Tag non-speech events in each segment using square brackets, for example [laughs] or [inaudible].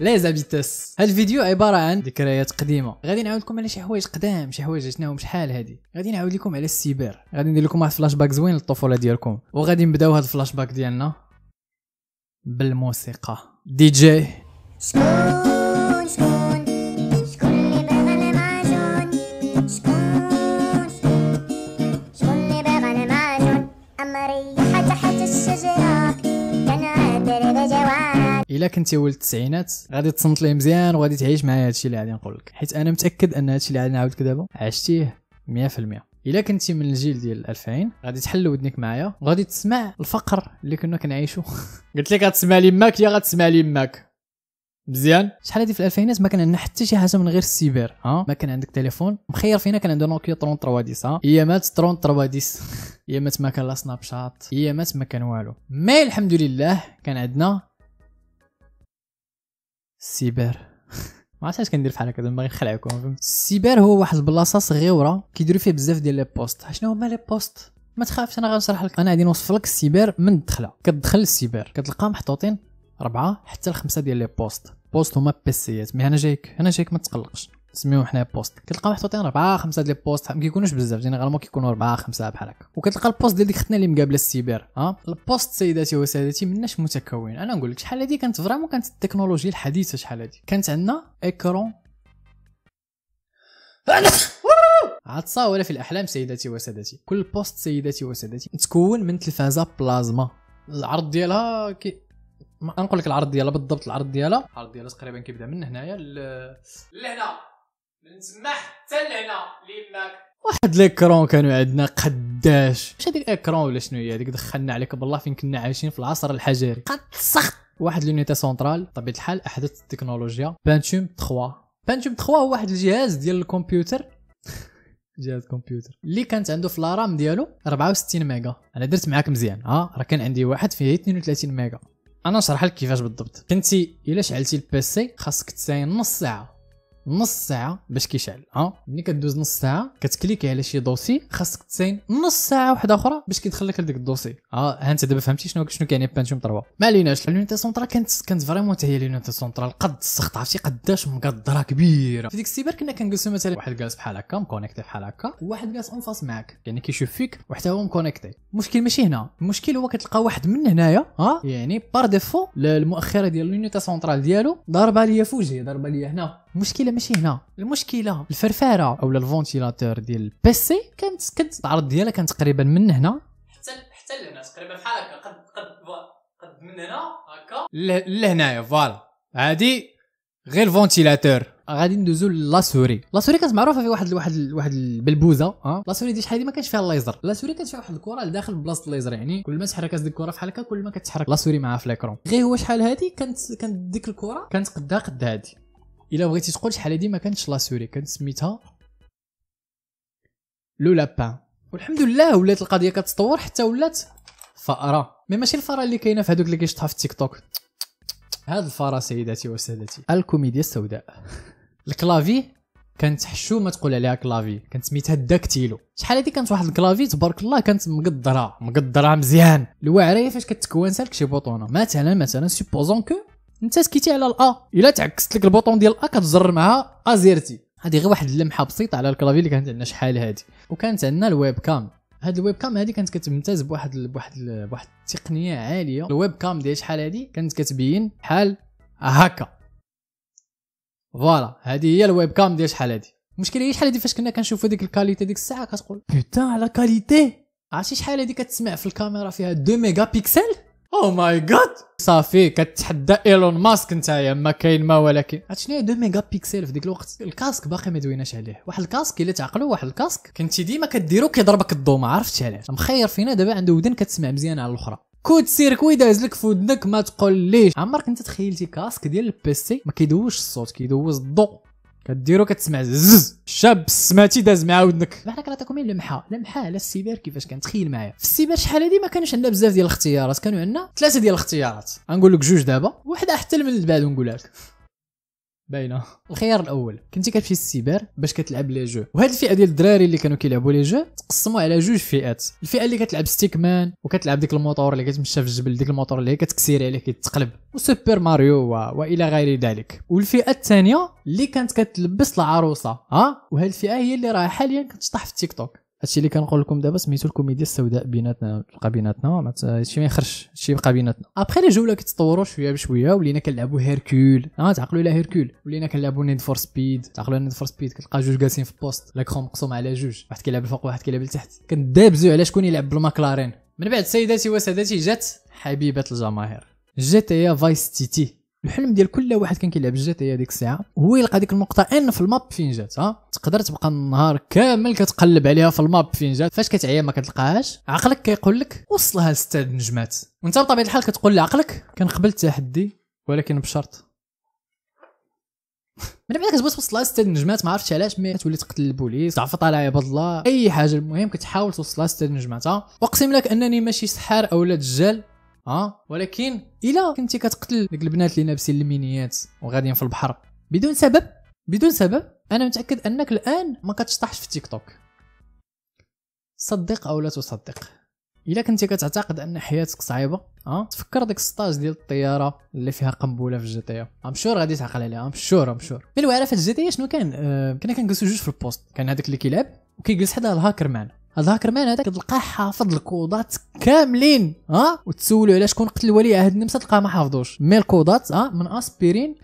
لي زابيتاس هاد الفيديو عباره عن ذكريات قديمه غادي نعاود لكم على شي حوايج قدام شي حوايج شناهم شحال هادي غادي نعاود لكم على السيبر غادي ندير لكم واحد فلاش باك زوين للطفوله ديالكم وغادي نبداو هاد الفلاش باك ديالنا بالموسيقى دي جي الا كنتي ولد التسعينات غادي تصنت ليه مزيان وغادي تعيش معايا هادشي اللي غادي نقول لك حيت انا متاكد ان هادشي اللي غادي نعاود لك دابا عشتيه 100% الا كنتي من الجيل ديال 2000 غادي تحل ودنك معايا وغادي تسمع الفقر اللي كنا كنعيشو [laughs] قلت لك غتسمع لي ماك يا غتسمع لي ماك مزيان شحال هادي في الالفينات ما كان عندنا حتى شي حاجه من غير السيبر ها ما كان عندك تليفون مخير فينا كان عندنا نوكيا 3310 ها ايامات 3310 ايامات ما [laughs] كان لا سناب شات ايامات ما كان والو مي الحمد لله كان عندنا السيبر [laughs] ما عرفتش اش كندير بحال هكا باغي نخلعكم فهمت السيبر هو واحد البلاصه صغيره كيديروا فيه بزاف ديال لي بوست شنو هما لي بوست ما تخافش انا غنشرح لك انا غادي نوصف لك السيبر من الدخله كتدخل للسيبر كتلقى محطوطين ربعه حتى الخمسة ديال لي بوست بوست هما بيسيات مي انا جايك انا جايك ما تقلقش سميوهم حنا بوست كتلقى محطوطين اربعه خمسه ديال البوست ما كيكونوش بزاف جينيرالمون كيكونوا اربعه خمسه بحال هكا وكتلقى البوست ديال ديك ختنا اللي مقابله السيبر ها البوست سيداتي وسادتي مناش متكون انا نقول لك شحال هذه كانت فريمون كانت التكنولوجيا الحديثه شحال هذه كانت عندنا اكرون عاد ولا في الاحلام سيداتي وسادتي كل بوست سيداتي وسادتي تكون من تلفازه بلازما العرض ديالها كي نقول لك العرض ديالها بالضبط العرض ديالها العرض ديالها تقريبا كيبدا من هنايا لهنا من تما حتى لهنا لماك واحد ليكرون كانوا عندنا قداش واش هذيك ايكرون ولا شنو هي هذيك دخلنا عليك بالله فين كنا عايشين في العصر الحجري قد سخط واحد لونيتي سونترال بطبيعه الحال احدث التكنولوجيا بانتوم 3 بانتوم 3 هو واحد الجهاز ديال الكمبيوتر [laughs] جهاز كمبيوتر اللي كانت عنده في الرام ديالو 64 ميجا انا درت معاك مزيان ها راه كان عندي واحد فيه 32 ميجا انا نشرح لك كيفاش بالضبط كنتي الا شعلتي البيسي خاصك تساين نص ساعه نص ساعه باش كيشعل ها ملي كدوز نص ساعه كتكليكي على شي دوسي خاصك تساين نص ساعه واحده اخرى باش كيدخل لك لديك الدوسي ها انت دابا فهمتي شنو شنو كيعني بانشوم 3 ما عليناش لونيتي سونترال كانت كانت فريمون هي لونيتي سونترال قد السخط عرفتي قداش مقدره كبيره في ديك السيبر كنا كنجلسو مثلا واحد جالس بحال هكا مكونيكتي بحال هكا وواحد جالس اون فاس معاك يعني كيشوف فيك وحتى هو مكونيكتي المشكل ماشي هنا المشكل هو كتلقى واحد من هنايا ها يعني بار ديفو المؤخره ديال لونيتي سونترال ديالو ضاربه ليا فوجي ضاربه ليا هنا المشكله ماشي هنا المشكله الفرفاره او الفونتيلاتور ديال البيسي كانت كانت العرض ديالها كان تقريبا من هنا حتى حتى لهنا تقريبا بحال هكا قد قد قد من هنا هكا لهنايا فوالا هادي غير الفونتيلاتور غادي ندوزو لاسوري لاسوري كانت معروفه في واحد واحد واحد البلبوزه ها لاسوري دي شحال ما كانش فيها الليزر لاسوري كانت فيها واحد الكره لداخل بلاصه الليزر يعني كل ما تحركت ديك الكره بحال هكا كل ما كتحرك لاسوري معها في الاكرون غير هو شحال هادي كانت كانت ديك الكره كانت قدها قد هادي الا بغيتي تقول شحال هادي ما كانتش لاسوري كانت سميتها لو لابان والحمد لله ولات القضيه كتطور حتى ولات فاره مي ماشي الفاره اللي كاينه في هذوك اللي كيشطها في تيك توك هاد الفاره سيداتي وسادتي الكوميديا السوداء [laughs] الكلافي كانت حشو ما تقول عليها كلافي كانت سميتها الداكتيلو شحال هادي كانت واحد الكلافي تبارك الله كانت مقدره مقدره مزيان الواعره هي فاش كتكون سالك شي بوطونه مثلا مثلا سوبوزون كو انت سكيتي على الا الا تعكست لك البوطون ديال الا كتزر معها ازيرتي هذه غير واحد اللمحه بسيطه على الكلافي اللي كانت عندنا شحال هذه وكانت عندنا الويب كام هاد الويب كام هذه كانت كتمتاز بواحد ال بواحد ال بواحد التقنيه عاليه الويب كام ديال شحال هذه كانت كتبين بحال هكا فوالا هذه هي الويب كام ديال شحال هذه المشكل هي شحال هذه فاش كنا كنشوفوا ديك الكاليتي ديك الساعه كتقول بوتان على كاليتي عرفتي شحال هذه كتسمع في الكاميرا فيها 2 ميغا بيكسل او ماي جاد صافي كتحدى ايلون ماسك نتايا ما كاين ما ولكن عرفت شنو 2 ميجا بيكسل في ديك الوقت الكاسك باقي ما دويناش عليه واحد الكاسك الا تعقلوا واحد الكاسك كنتي ديما كديرو كيضربك الضو ما عرفتش علاش مخير فينا دابا عنده ودن كتسمع مزيان على الاخرى كود سيركوي داز لك في ودنك ما تقول ليش عمرك انت تخيلتي كاسك ديال البيسي ما كيدوش الصوت كيدوز الضوء كديرو كتسمع زز الشاب سمعتي داز مع ودنك حنا كنعطيكم مين لمحه لمحه على السيبر كيفاش كان تخيل معايا في السيبر شحال هادي ما كانش عندنا بزاف ديال الاختيارات كانوا عندنا ثلاثه ديال الاختيارات غنقول لك جوج دابا واحده احتل من بعد نقولها لك باينه الخيار الاول كنتي كتمشي للسيبر باش كتلعب لي جو وهاد الفئه ديال الدراري اللي كانوا كيلعبوا لي جو تقسموا على جوج فئات الفئه اللي كتلعب ستيك مان وكتلعب ديك الموتور اللي كتمشى في الجبل ديك الموتور اللي كتكسير عليه كيتقلب وسوبر ماريو و... والى غير ذلك والفئه الثانيه اللي كانت كتلبس العروسه ها وهاد الفئه هي اللي راه حاليا كتشطح في تيك توك هادشي اللي كنقول لكم دابا سميتو الكوميديا السوداء بيناتنا تلقى بيناتنا هادشي ما يخرجش هادشي يبقى بيناتنا ابخي لي جوله كيتطوروا شويه بشويه ولينا كنلعبوا هيركول اه تعقلوا على هيركول ولينا كنلعبوا نيد فور سبيد تعقلوا نيد فور سبيد كتلقى جوج جالسين في البوست لاكرون مقسوم على جوج واحد كيلعب الفوق واحد كيلعب لتحت كندابزو على شكون يلعب بالماكلارين من بعد سيداتي وسادتي جات حبيبه الجماهير جي تي فايس تيتي الحلم ديال كل واحد كان كيلعب الجات هي هذيك الساعه هو يلقى ديك النقطه ان في الماب فين جات ها تقدر تبقى النهار كامل كتقلب عليها في الماب فين جات فاش كتعيا ما كتلقاهاش عقلك كيقول لك وصلها لسته نجمات وانت بطبيعه الحال كتقول لعقلك كنقبل التحدي ولكن بشرط [laughs] من بعد كتبغي توصلها لسته النجمات ما عرفتش علاش مي كتولي تقتل البوليس تعفط على عباد الله اي حاجه المهم كتحاول توصلها لسته النجمات اقسم لك انني ماشي سحار او لا دجال اه ولكن الا كنتي كتقتل ديك البنات اللي لابسين المينيات وغاديين في البحر بدون سبب بدون سبب انا متاكد انك الان ما كتشطحش في تيك توك صدق او لا تصدق الا كنتي كتعتقد ان حياتك صعيبه ها تفكر ديك السطاج ديال الطياره اللي فيها قنبله في الجتيه ام شور غادي تعقل عليها ام شور ام شور من الوعره في الجتيه شنو كان آه كنا كنجلسوا جوج في البوست كان هذاك اللي كيلعب وكيجلس حدا الهاكر معنا هذاك مان هذاك تلقاه حافظ الكودات كاملين ها وتسولوا على شكون قتل ولي عهد النمسا تلقاه ما حافظوش مي الكودات ها من اسبيرين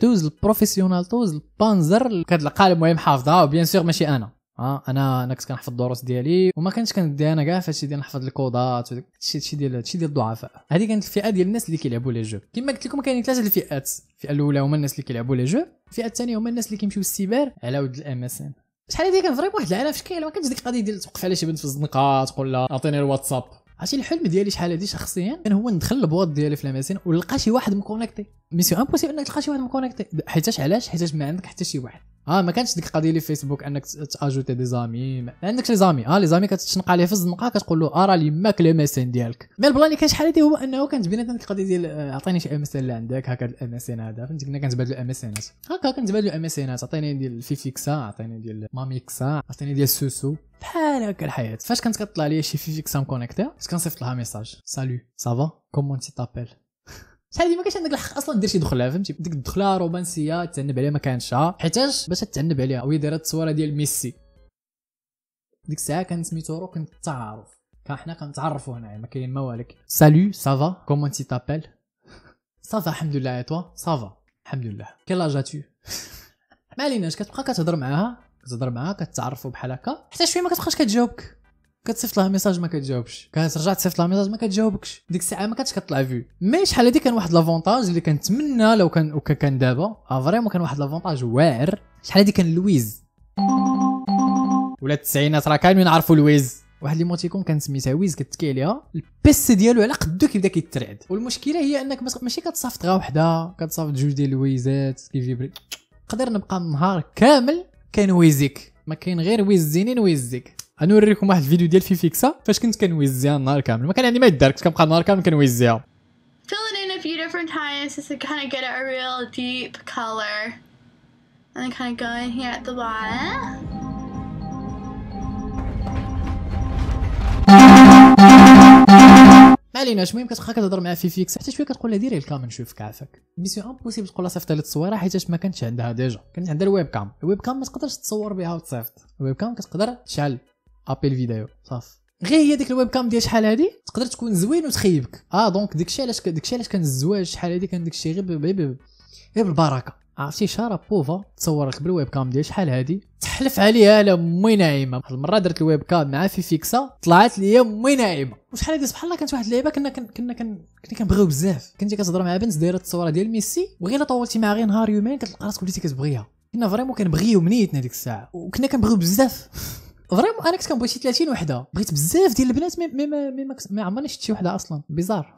البروفيسيونال توز البانزر كتلقى المهم حافظها وبيان سور ماشي انا ها انا انا كنت كنحفظ الدروس ديالي وما كنتش كندي انا كاع فهادشي ديال نحفظ الكودات هادشي هادشي ديال هادشي ديال الضعفاء هادي كانت الفئه ديال الناس اللي كيلعبوا لي جو كما قلت لكم كاينين ثلاثه الفئات الفئه الاولى هما الناس اللي كيلعبوا لي جو الفئه الثانيه هما الناس اللي كيمشيو للسيبر على ود الام اس ان شحال هذيك كنفري بواحد العلاف في شكل ما كانش ديك القضيه ديال توقف على شي بنت في الزنقه تقول لها عطيني الواتساب عرفتي الحلم ديالي شحال هادي شخصيا كان هو ندخل البواط ديالي في لاماسين ونلقى شي واحد مكونيكتي ميسيو امبوسيبل انك تلقى شي واحد مكونيكتي حيتاش علاش حيتاش ما عندك حتى شي واحد اه ما كانتش ديك القضيه اللي فيسبوك انك تاجوتي دي زامي ما عندكش لي زامي اه لي زامي كتشنق عليه في الزنقه كتقول له ارى لي ماك لي ميسين ديالك مي البلان اللي كان شحال هذه هو انه كانت بيناتنا ديك القضيه ديال اعطيني آه، شي ام اس اللي عندك هكا الام اس ان هذا فهمتي كنا كنتبادلوا ام اس انات هكا كنتبادلوا ام اس انات عطيني ديال فيفي عطيني ديال ماميكسا عطيني ديال سوسو بحال هكا الحياه فاش كانت كطلع لي شي فيفيكسا كسا مكونيكتي كنصيفط لها ميساج سالو سافا كومون تي تابيل شحال ديما ما عندك الحق اصلا دير شي دخله فهمتي ديك الدخله رومانسيه تعنب عليها ما كانش حيتاش باش تعنب عليها وهي دايره التصويره ديال ميسي ديك الساعه كان سميتو روك التعارف كان حنا كنتعرفوا هنايا ما كاين ما والك سالو سافا كومون تي تابيل سافا الحمد لله اي توا سافا الحمد لله كيلا جاتو ما عليناش كتبقى كتهضر معاها كتهضر معاها كتعرفوا بحال هكا حتى شويه ما كتبقاش كتجاوبك كتصيفط لها ميساج ما كتجاوبش كانت رجعت تصيفط لها ميساج ما كتجاوبكش ديك الساعه ما كانتش كطلع فيو مي شحال هادي كان واحد لافونتاج اللي كنتمنى لو كان وكا كان دابا آه، فريمون كان واحد لافونتاج واعر شحال هادي كان لويز ولا التسعينات راه كاملين عرفوا لويز واحد ليموتيكون كان سميتها ويز كتكي عليها البيس ديالو على قدو كيبدا كيترعد والمشكله هي انك ماشي كتصافط غا وحده كتصافط جوج ديال الويزات كيجيب تقدر نبقى النهار كامل كاين ويزيك ما كاين غير ويز زينين ويزيك غنوريكم واحد الفيديو ديال في فيكسا فاش كنت كنويزيها النهار كامل ما كان عندي ما يدار كنت كنبقى النهار كامل كنويزيها Fill in a few different times just to kind of get a real deep color. And then kind of go in here at the bottom. ما عليناش المهم كتبقى كتهضر مع فيفيكس حتى شويه كتقول لها ديري الكام نشوف كعافك ميسيون امبوسيبل تقول لها صيفط لي التصويره حيت ما كانتش عندها ديجا كانت عندها الويب كام الويب كام ما تقدرش تصور بها وتصيفط الويب كام كتقدر تشعل ابيل فيديو صافي غير هي ديك الويب كام ديال شحال هادي تقدر تكون زوين وتخيبك اه دونك داكشي علاش داكشي علاش كان الزواج شحال هادي كان داكشي غير غير بالبركه عرفتي شارا بوفا تصور لك بالويب كام ديال شحال هادي تحلف عليها على مي نعيمه واحد المره درت الويب كام مع في فيكسا طلعت لي مي نعيمه وشحال هادي سبحان الله كانت واحد اللعيبه كنا كنا كنا كنا كنبغيو بزاف كنتي كتهضر مع بنت دايره التصويره ديال ميسي وغير طولتي مع غير نهار يومين كتلقى راسك وليتي كتبغيها كنا فريمون كنبغيو منيتنا ديك الساعه وكنا كنبغيو بزاف فريمون انا كنت كنبغي شي 30 وحده بغيت بزاف ديال البنات مي مي مي ما عمرني شفت شي وحده اصلا بيزار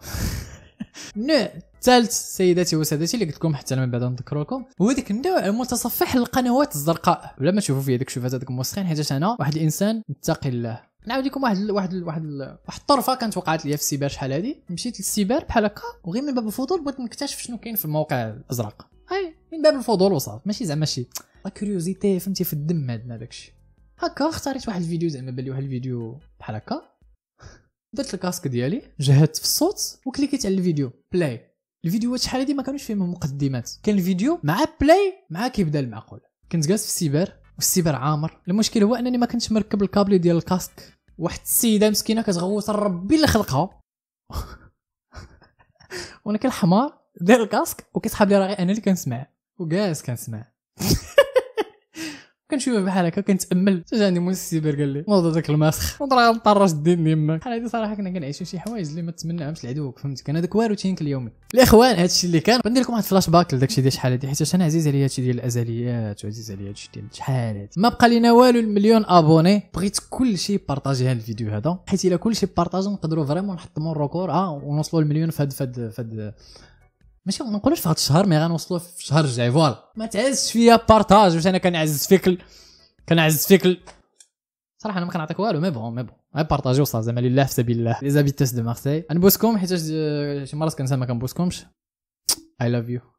[laughs] النوع الثالث سيداتي وسادتي اللي قلت لكم حتى انا من بعد نذكر لكم هو ذاك النوع المتصفح للقنوات الزرقاء بلا ما تشوفوا فيه داك الشوفات هذاك موسخين حيت انا واحد الانسان متقي الله نعاود لكم واحد واحد واحد واحد الطرفه كانت وقعت ليا في السيبر شحال هادي مشيت للسيبار بحال هكا وغير من باب الفضول بغيت نكتشف شنو كاين في الموقع الازرق هاي من باب الفضول وصافي ماشي زعما شي لا كيوريوزيتي فهمتي في الدم عندنا داكشي هكا اختاريت واحد الفيديو زعما بان لي واحد الفيديو بحال هكا درت الكاسك ديالي جهدت في الصوت وكليكيت على الفيديو بلاي الفيديوهات شحال هادي ما كانوش فيهم مقدمات كان الفيديو مع بلاي مع كيبدا المعقول كنت جالس في السيبر والسيبر عامر المشكل هو انني ما كنتش مركب الكابل ديال الكاسك واحد السيده مسكينه كتغوت ربي اللي خلقها [laughs] وانا كنحمار داير الكاسك وكيسحب لي راغي انا اللي كنسمع وجالس كنسمع [laughs] كنشوف بحال هكا كنتامل جاني عندي السيبر قال لي موضوع داك الماسخ ونضرب طرش الدين يمك بحال هادي صراحه كنا كنعيشو شي حوايج اللي ما تمنعهمش العدو فهمت كان هذاك روتينك اليومي الاخوان هادشي اللي كان بندير لكم واحد الفلاش باك الشيء ديال شحال هادي حيت انا عزيز عليا هادشي ديال الازليات وعزيز عليا هادشي ديال شحال هادي ما بقى لينا والو المليون ابوني بغيت كلشي بارطاجي هاد الفيديو هذا حيت الا كلشي بارطاجي نقدروا فريمون نحطموا الركور اه ونوصلوا المليون فهاد فهاد فهاد ماشي ما نقولوش في هذا الشهر مي غنوصلوا في الشهر الجاي فوالا ما تعزش فيا بارطاج واش انا كنعزز فيك ال... كنعزز فيك ال... صراحه انا ما كنعطيك والو مي بون مي بون غير بارطاجيو صافي زعما لله في سبيل الله لي زابيتوس دو مارسي غنبوسكم حيت شي مرات كنسى ما كنبوسكمش اي لاف يو